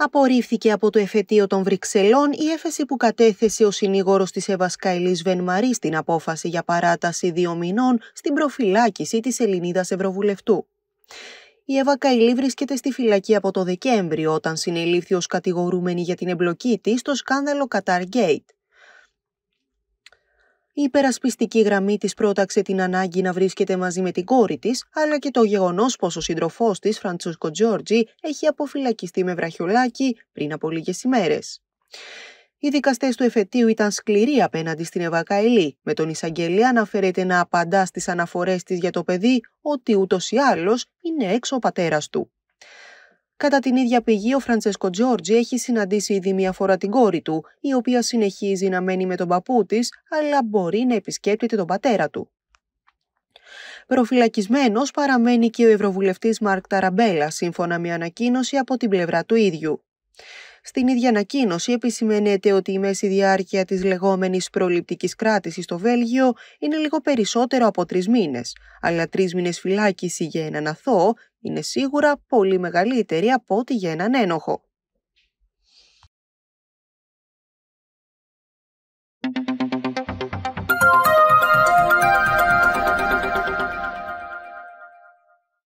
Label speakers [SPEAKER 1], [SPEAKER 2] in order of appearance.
[SPEAKER 1] απορρίφθηκε από το εφετείο των Βρυξελών η έφεση που κατέθεσε ο συνήγορος της Ευασκαηλή Βεν στην απόφαση για παράταση δύο μηνών στην προφυλάκηση της Ελληνίδας Ευρωβουλευτού. Η Εύα Καηλή βρίσκεται στη φυλακή από το Δεκέμβριο όταν συνελήφθη ως κατηγορούμενη για την εμπλοκή της στο σκάνδαλο Qatar η υπερασπιστική γραμμή της πρόταξε την ανάγκη να βρίσκεται μαζί με την κόρη της, αλλά και το γεγονός πως ο σύντροφός της, Φραντσούσκο Τζόρτζι, έχει αποφυλακιστεί με βραχιολάκι πριν από λίγες ημέρες. Οι δικαστές του εφετείου ήταν σκληροί απέναντι στην Ευακαηλή, με τον εισαγγελέα να φέρεται να απαντά στις αναφορές της για το παιδί ότι ούτως ή άλλως είναι έξω ο πατέρας του. Κατά την ίδια πηγή, ο Φραντσέσκο Τζόρτζι έχει συναντήσει ήδη μία φορά την κόρη του, η οποία συνεχίζει να μένει με τον παππού της, αλλά μπορεί να επισκέπτεται τον πατέρα του. Προφυλακισμένος παραμένει και ο Ευρωβουλευτής Μαρκ Ταραμπέλα, σύμφωνα με ανακοίνωση από την πλευρά του ίδιου. Στην ίδια ανακοίνωση επισημαίνεται ότι η μέση διάρκεια της λεγόμενης προληπτικής κράτησης στο Βέλγιο είναι λίγο περισσότερο από τρεις μήνες, αλλά τρεις μήνες φυλάκιση για έναν αθώο είναι σίγουρα πολύ μεγαλύτερη από ό,τι για έναν ένοχο.